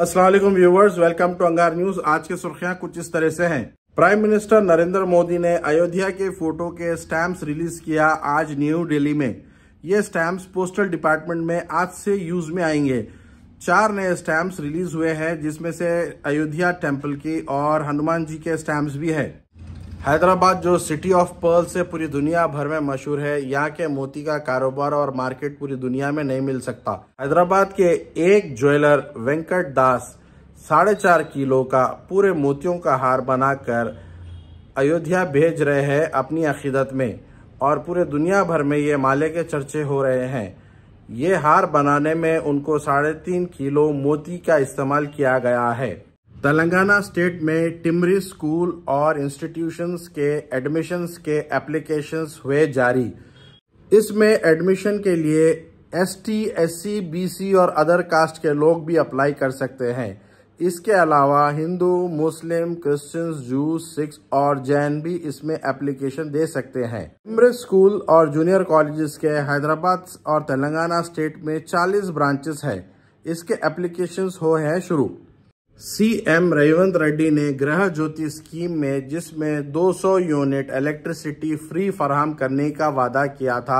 असला viewers welcome to Angaar news आज की सुर्खियां कुछ इस तरह से हैं प्राइम मिनिस्टर नरेंद्र मोदी ने अयोध्या के फोटो के स्टैंप्स रिलीज किया आज न्यू दिल्ली में ये स्टैंप्स पोस्टल डिपार्टमेंट में आज से यूज में आएंगे चार नए स्टैंप्स रिलीज हुए हैं जिसमें से अयोध्या टेम्पल की और हनुमान जी के स्टैंप्स भी है हैदराबाद जो सिटी ऑफ पर्ल से पूरी दुनिया भर में मशहूर है यहाँ के मोती का कारोबार और मार्केट पूरी दुनिया में नहीं मिल सकता हैदराबाद के एक ज्वेलर वेंकट दास साढ़े चार किलो का पूरे मोतियों का हार बनाकर अयोध्या भेज रहे हैं अपनी अकीदत में और पूरे दुनिया भर में ये माले के चर्चे हो रहे हैं ये हार बनाने में उनको साढ़े तीन किलो मोती का इस्तेमाल किया गया है तेलंगाना स्टेट में टिमरी स्कूल और इंस्टीट्यूशंस के एडमिशंस के एप्लीकेशंस हुए जारी इसमें एडमिशन के लिए S T S C B C और अदर कास्ट के लोग भी अप्लाई कर सकते हैं इसके अलावा हिंदू मुस्लिम क्रिश्चियंस जू सिख और जैन भी इसमें एप्लीकेशन दे सकते हैं इमरत स्कूल और जूनियर कॉलेजेस के हैदराबाद और तेलंगाना स्टेट में चालीस ब्रांचेस है इसके एप्लीकेशन हो हैं शुरू सीएम रेवंत रेड्डी ने ग्रह ज्योति स्कीम में जिसमें 200 यूनिट इलेक्ट्रिसिटी फ्री फराहम करने का वादा किया था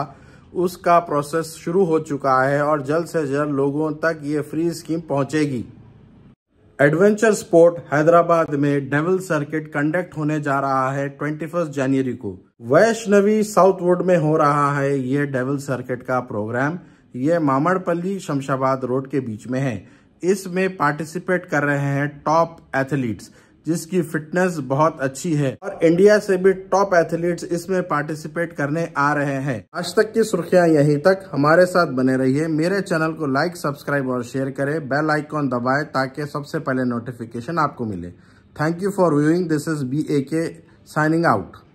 उसका प्रोसेस शुरू हो चुका है और जल्द से जल्द लोगों तक ये फ्री स्कीम पहुंचेगी एडवेंचर स्पोर्ट हैदराबाद में डेवल सर्किट कंडक्ट होने जा रहा है 21 जनवरी को वैष्णवी वुड में हो रहा है ये डेवल सर्किट का प्रोग्राम ये मामड़पल्ली शमशाबाद रोड के बीच में है इसमें पार्टिसिपेट कर रहे हैं टॉप एथलीट्स जिसकी फिटनेस बहुत अच्छी है और इंडिया से भी टॉप एथलीट्स इसमें पार्टिसिपेट करने आ रहे हैं आज तक की सुर्खियां यहीं तक हमारे साथ बने रहिए मेरे चैनल को लाइक सब्सक्राइब और शेयर करें बेल आइकॉन दबाएं ताकि सबसे पहले नोटिफिकेशन आपको मिले thank you for viewing this is B A K signing out